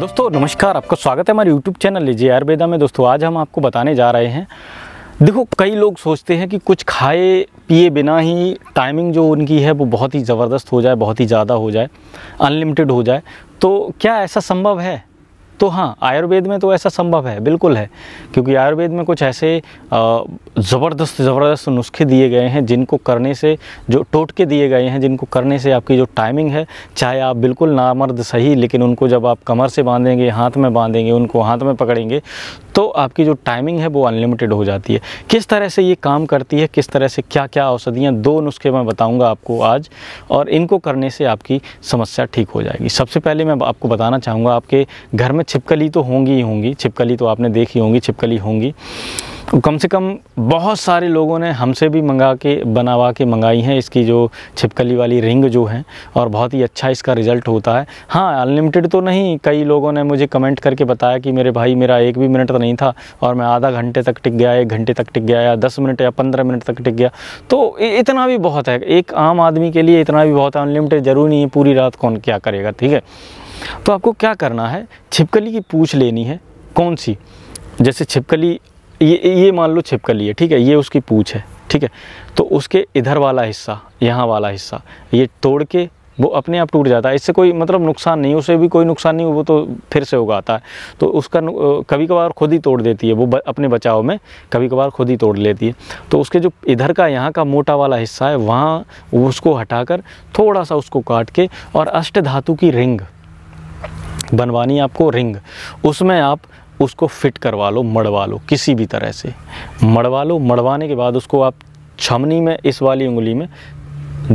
दोस्तों नमस्कार आपका स्वागत है हमारे यूट्यूब चैनल लीजिए आयुर्वेदा में दोस्तों आज हम आपको बताने जा रहे हैं देखो कई लोग सोचते हैं कि कुछ खाए पिए बिना ही टाइमिंग जो उनकी है वो बहुत ही ज़बरदस्त हो जाए बहुत ही ज़्यादा हो जाए अनलिमिटेड हो जाए तो क्या ऐसा संभव है तो हाँ आयुर्वेद में तो ऐसा संभव है बिल्कुल है क्योंकि आयुर्वेद में कुछ ऐसे ज़बरदस्त ज़बरदस्त नुस्खे दिए गए हैं जिनको करने से जो टोटके दिए गए हैं जिनको करने से आपकी जो टाइमिंग है चाहे आप बिल्कुल नामर्द सही लेकिन उनको जब आप कमर से बांधेंगे हाथ में बांधेंगे उनको हाथ में पकड़ेंगे तो आपकी जो टाइमिंग है वो अनलिमिटेड हो जाती है किस तरह से ये काम करती है किस तरह से क्या क्या औषधियाँ दो नुस्खे मैं बताऊँगा आपको आज और इनको करने से आपकी समस्या ठीक हो जाएगी सबसे पहले मैं आपको बताना चाहूँगा आपके घर में छिपकली तो होंगी ही होंगी छिपकली तो आपने देखी होंगी छिपकली होंगी कम से कम बहुत सारे लोगों ने हमसे भी मंगा के बनावा के मंगाई हैं इसकी जो छिपकली वाली रिंग जो है और बहुत ही अच्छा इसका रिज़ल्ट होता है हाँ अनलिमिटेड तो नहीं कई लोगों ने मुझे कमेंट करके बताया कि मेरे भाई मेरा एक भी मिनट तो नहीं था और मैं आधा घंटे तक टिक गया एक घंटे तक टिक गया या दस मिनट या पंद्रह मिनट तक टिक गया तो इतना भी बहुत है एक आम आदमी के लिए इतना भी बहुत है अनलिमिटेड ज़रूरी नहीं है पूरी रात कौन क्या करेगा ठीक है तो आपको क्या करना है छिपकली की पूछ लेनी है कौन सी जैसे छिपकली ये ये मान लो छिपकली लिए ठीक है ये उसकी पूछ है ठीक है तो उसके इधर वाला हिस्सा यहाँ वाला हिस्सा ये तोड़ के वो अपने आप टूट जाता है इससे कोई मतलब नुकसान नहीं उसे भी कोई नुकसान नहीं वो तो फिर से उगाता है तो उसका कभी कभार खुद ही तोड़ देती है वो अपने बचाव में कभी कभार खुद ही तोड़ लेती है तो उसके जो इधर का यहाँ का मोटा वाला हिस्सा है वहाँ उसको हटाकर थोड़ा सा उसको काट के और अष्ट धातु की रिंग बनवानी आपको रिंग उसमें आप उसको फिट करवा लो मड़वा लो किसी भी तरह से मड़वा लो मड़वाने के बाद उसको आप छमनी में इस वाली उंगली में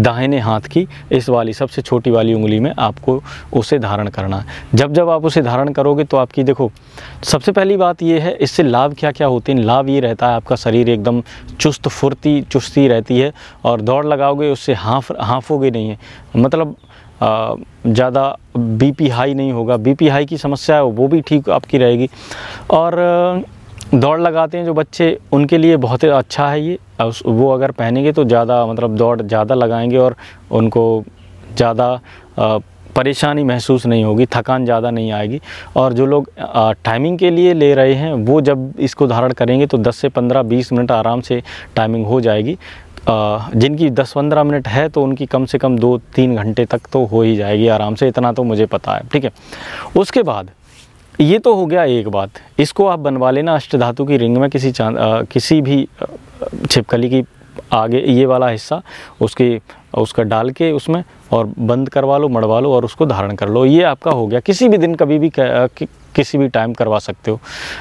दाहिने हाथ की इस वाली सबसे छोटी वाली उंगली में आपको उसे धारण करना है जब जब आप उसे धारण करोगे तो आपकी देखो सबसे पहली बात ये है इससे लाभ क्या क्या होते हैं लाभ ये रहता है आपका शरीर एकदम चुस्त फुर्ती चुस्ती रहती है और दौड़ लगाओगे उससे हाँफ हाँफोगे नहीं है मतलब ज़्यादा बीपी हाई नहीं होगा बीपी हाई की समस्या है वो भी ठीक आपकी रहेगी और दौड़ लगाते हैं जो बच्चे उनके लिए बहुत अच्छा है ये वो अगर पहनेंगे तो ज़्यादा मतलब दौड़ ज़्यादा लगाएंगे और उनको ज़्यादा परेशानी महसूस नहीं होगी थकान ज़्यादा नहीं आएगी और जो लोग टाइमिंग के लिए ले रहे हैं वो जब इसको धारण करेंगे तो 10 से 15 20 मिनट आराम से टाइमिंग हो जाएगी जिनकी 10-15 मिनट है तो उनकी कम से कम दो तीन घंटे तक तो हो ही जाएगी आराम से इतना तो मुझे पता है ठीक है उसके बाद ये तो हो गया एक बात इसको आप बनवा लेना अष्टधातु की रिंग में किसी चांद किसी भी छिपकली की आगे ये वाला हिस्सा उसकी उसका डाल के उसमें और बंद करवा लो मड़वा लो और उसको धारण कर लो ये आपका हो गया किसी भी दिन कभी भी कि, किसी भी टाइम करवा सकते हो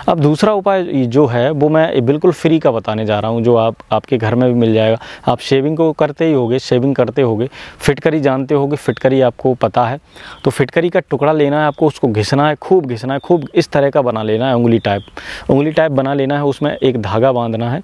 अब दूसरा उपाय जो है वो मैं बिल्कुल फ्री का बताने जा रहा हूँ जो आप आपके घर में भी मिल जाएगा आप शेविंग को करते ही होगे शेविंग करते होगे फिटकरी जानते होगे फिटकरी आपको पता है तो फिटकरी का टुकड़ा लेना है आपको उसको घिसना है खूब घिसना है खूब इस तरह का बना लेना है उंगली टाइप उंगली टाइप बना लेना है उसमें एक धागा बांधना है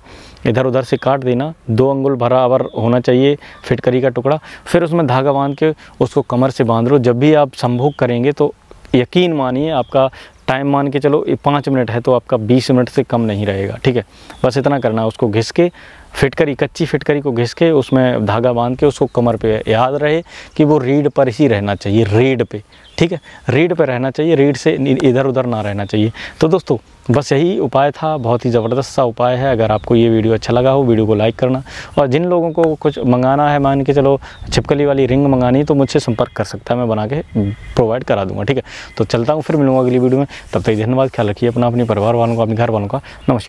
इधर उधर से काट देना दो अंगुल भरा अवर होना चाहिए फिटकरी का टुकड़ा फिर उसमें धागा बांध के उसको कमर से बांध लो जब भी आप संभोग करेंगे तो यकीन मानिए आपका टाइम मान के चलो पाँच मिनट है तो आपका बीस मिनट से कम नहीं रहेगा ठीक है बस इतना करना है उसको घिस के फिटकरी कच्ची फिटकरी को घिस के उसमें धागा बांध के उसको कमर पे याद रहे कि वो रीढ़ पर ही रहना चाहिए रीड पे ठीक है रीढ़ पे रहना चाहिए रीढ़ से इधर उधर ना रहना चाहिए तो दोस्तों बस यही उपाय था बहुत ही ज़बरदस्त सा उपाय है अगर आपको ये वीडियो अच्छा लगा हो वीडियो को लाइक करना और जिन लोगों को कुछ मंगाना है मान के चलो छिपकली वाली रिंग मंगानी है तो मुझसे संपर्क कर सकता है मैं बना के प्रोवाइड करा दूँगा ठीक है तो चलता हूँ फिर मिलूँगा अगली वीडियो में तब तक धन्यवाद ख्याल रखिए अपना अपने परिवार वालों का अपने घर वालों का नमस्कार